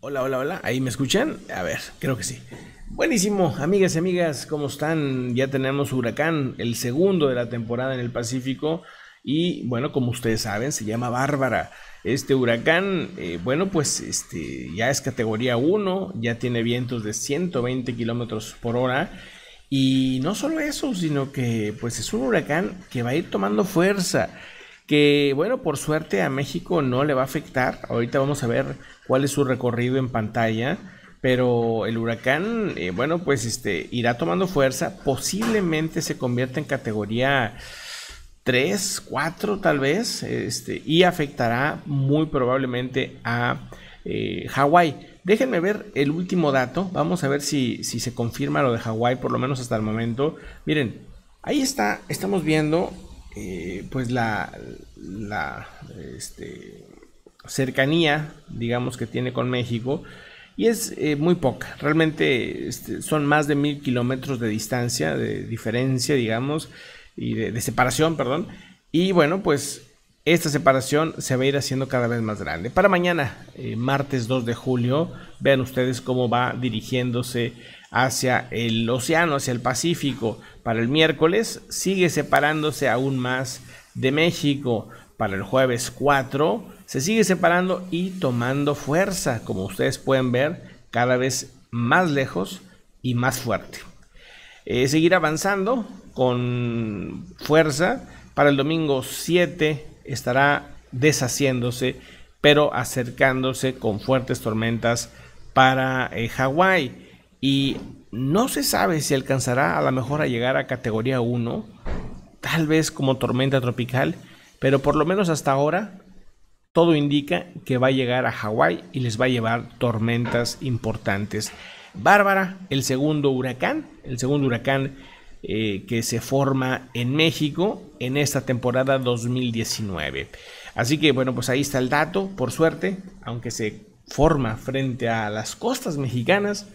Hola, hola, hola. ¿Ahí me escuchan? A ver, creo que sí. Buenísimo, amigas y amigas, ¿cómo están? Ya tenemos huracán, el segundo de la temporada en el Pacífico. Y bueno, como ustedes saben, se llama Bárbara. Este huracán, eh, bueno, pues este, ya es categoría 1, ya tiene vientos de 120 kilómetros por hora. Y no solo eso, sino que pues es un huracán que va a ir tomando fuerza que bueno, por suerte a México no le va a afectar. Ahorita vamos a ver cuál es su recorrido en pantalla. Pero el huracán, eh, bueno, pues este, irá tomando fuerza. Posiblemente se convierta en categoría 3, 4 tal vez. Este, y afectará muy probablemente a eh, Hawái. Déjenme ver el último dato. Vamos a ver si, si se confirma lo de Hawái, por lo menos hasta el momento. Miren, ahí está, estamos viendo eh, pues la, este, cercanía, digamos, que tiene con México. Y es eh, muy poca, realmente este, son más de mil kilómetros de distancia, de diferencia, digamos, y de, separación, perdón. Y bueno, pues esta separación se va a ir haciendo cada vez más grande. Para mañana, eh, martes 2 de julio, vean ustedes cómo va dirigiéndose hacia el océano, hacia el Pacífico para el miércoles, sigue separándose aún más de México para el jueves 4, se sigue separando y tomando fuerza, como ustedes pueden ver, cada vez más lejos y más fuerte. Eh, seguir avanzando con fuerza, para el domingo 7 estará deshaciéndose, pero acercándose con fuertes tormentas para eh, Hawái y no se sabe si alcanzará a lo mejor a llegar a categoría 1, tal vez como tormenta tropical, pero por lo menos hasta ahora todo indica que va a llegar a Hawái y les va a llevar tormentas importantes. Bárbara, el segundo huracán, el segundo huracán eh, que se forma en México en esta temporada 2019. Así que bueno, pues ahí está el dato, por suerte, aunque se forma frente a las costas mexicanas,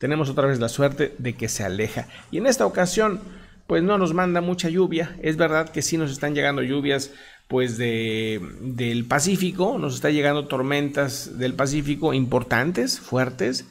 tenemos otra vez la suerte de que se aleja. Y en esta ocasión, pues no nos manda mucha lluvia. Es verdad que sí nos están llegando lluvias, pues del Pacífico, nos está llegando tormentas del Pacífico importantes, fuertes,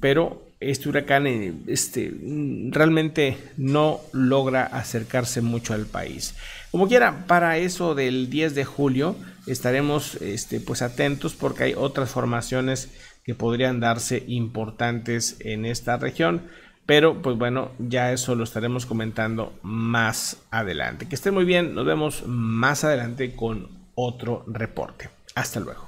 pero este huracán eh, este, mm, realmente no logra acercarse mucho al país. Como quiera, para eso del 10 de julio estaremos este, pues atentos porque hay otras formaciones que podrían darse importantes en esta región. Pero pues bueno, ya eso lo estaremos comentando más adelante. Que esté muy bien, nos vemos más adelante con otro reporte. Hasta luego.